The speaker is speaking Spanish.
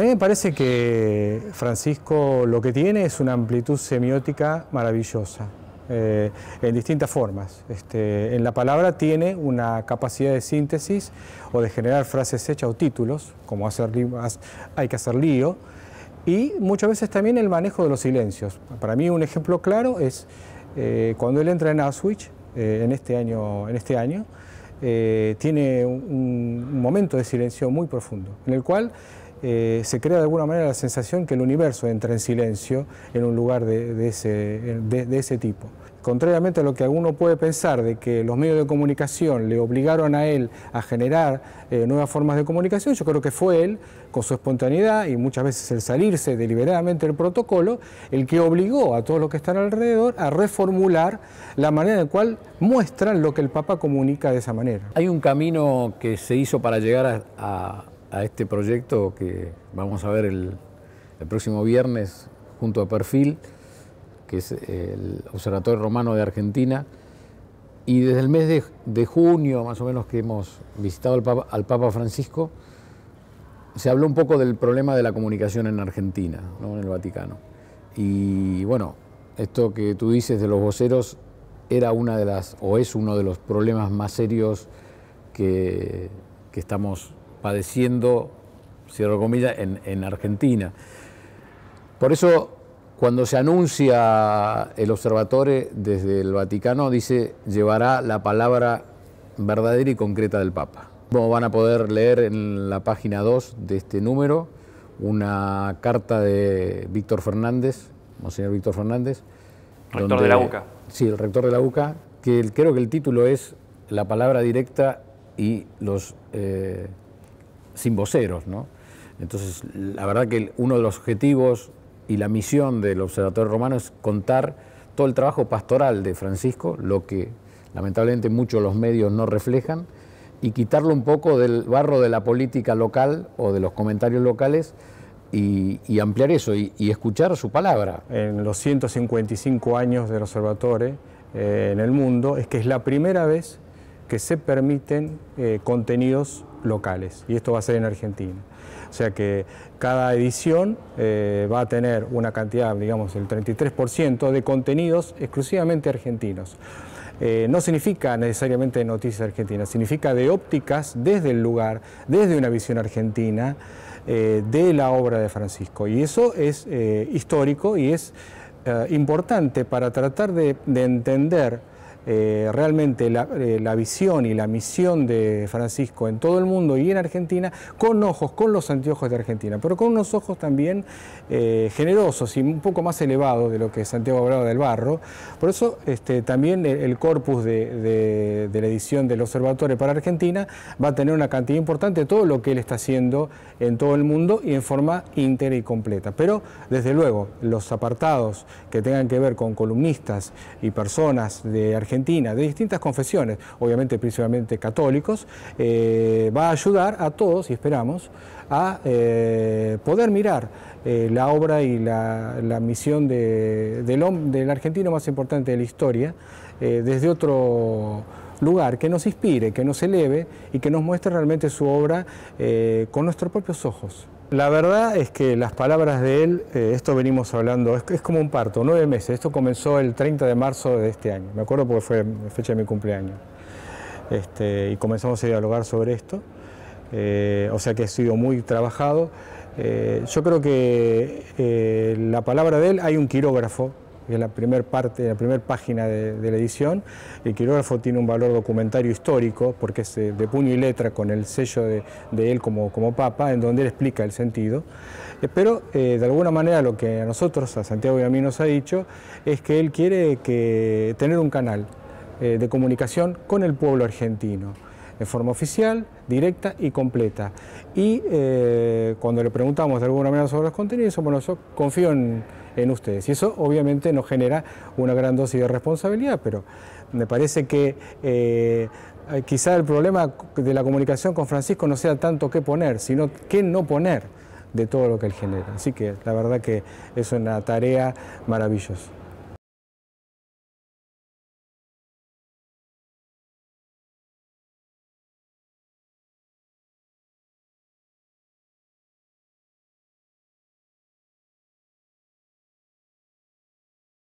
a mí me parece que Francisco lo que tiene es una amplitud semiótica maravillosa. Eh, en distintas formas. Este, en la palabra tiene una capacidad de síntesis o de generar frases hechas o títulos, como hacer, hay que hacer lío, y muchas veces también el manejo de los silencios. Para mí un ejemplo claro es eh, cuando él entra en Auschwitz eh, en este año, en este año tiene un, un momento de silencio muy profundo, en el cual eh, se crea de alguna manera la sensación que el universo entra en silencio en un lugar de, ese, de, ese, tipo. Contrariamente a lo que alguno puede pensar de que los medios de comunicación le obligaron a él a generar eh, nuevas formas de comunicación, yo creo que fue él, con su espontaneidad y muchas veces el salirse deliberadamente del protocolo, el que obligó a todos los que están alrededor a reformular la manera en la cual muestran lo que el Papa comunica de esa manera. Hay un camino que se hizo para llegar a a este proyecto que vamos a ver el, próximo viernes junto a Perfil, que es el Observatorio Romano de Argentina. Y desde el mes de, junio, más o menos, que hemos visitado al Papa, Francisco, se habló un poco del problema de la comunicación en Argentina, ¿no? en el Vaticano. Y bueno, esto que tú dices de los voceros era una de las, o es uno de los problemas más serios que, que estamos padeciendo, cierro comillas, en, Argentina. Por eso, cuando se anuncia el observatorio desde el Vaticano, dice, llevará la palabra verdadera y concreta del Papa. Como van a poder leer en la página 2 de este número una carta de Víctor Fernández, Monseñor Víctor Fernández. Rector de la UCA. Sí, el rector de la UCA, que creo que el título es La palabra directa y los eh, sin voceros. ¿no? Entonces, la verdad que uno de los objetivos y la misión del Observatorio Romano es contar todo el trabajo pastoral de Francisco, lo que lamentablemente muchos los medios no reflejan, y quitarlo un poco del barro de la política local o de los comentarios locales y, ampliar eso y, escuchar su palabra. En los 155 años del observatorio eh, en el mundo es que es la primera vez que se permiten eh, contenidos locales, y esto va a ser en Argentina. O sea que cada edición eh, va a tener una cantidad, digamos, el 33% de contenidos exclusivamente argentinos. Eh, no significa necesariamente noticias argentinas, significa de ópticas desde el lugar, desde una visión argentina eh, de la obra de Francisco. Y eso es histórico y es importante para tratar de entender eh, realmente eh, la, visión y la misión de Francisco en todo el mundo y en Argentina con ojos, con los anteojos de Argentina, pero con unos ojos también eh, generosos y un poco más elevados de lo que Santiago hablaba del barro. Por eso este, también el, corpus de, de, la edición del Observatorio para Argentina va a tener una cantidad importante de todo lo que él está haciendo en todo el mundo y en forma íntegra y completa. Pero desde luego los apartados que tengan que ver con columnistas y personas de Argentina, de distintas confesiones, obviamente principalmente católicos, eh, va a ayudar a todos, y esperamos, a eh, poder mirar eh, la obra y la, misión del, del, argentino más importante de la historia desde otro lugar que nos inspire, que nos eleve y que nos muestre realmente su obra con nuestros propios ojos. La verdad es que las palabras de él, eh, esto venimos hablando, es, como un parto, nueve meses. Esto comenzó el 30 de marzo de este año, me acuerdo porque fue fecha de mi cumpleaños. Este, y comenzamos a dialogar sobre esto, eh, o sea que ha sido muy trabajado. Eh, yo creo que la palabra de él, hay un quirógrafo que es la primera parte, la primera página de, la edición. El quirógrafo tiene un valor documentario histórico, porque es eh, de, puño y letra con el sello de, él como, como papa, en donde él explica el sentido. Eh, pero eh, de alguna manera lo que a nosotros, a Santiago y a mí nos ha dicho, es que él quiere que, tener un canal de comunicación con el pueblo argentino de forma oficial, directa y completa. Y cuando le preguntamos de alguna manera sobre los contenidos, bueno, yo confío en, en ustedes. Y eso obviamente nos genera una gran dosis de responsabilidad, pero me parece que eh, eh, quizá el problema de la comunicación con Francisco no sea tanto qué poner, sino qué no poner de todo lo que él genera. Así que la verdad que es una tarea maravillosa.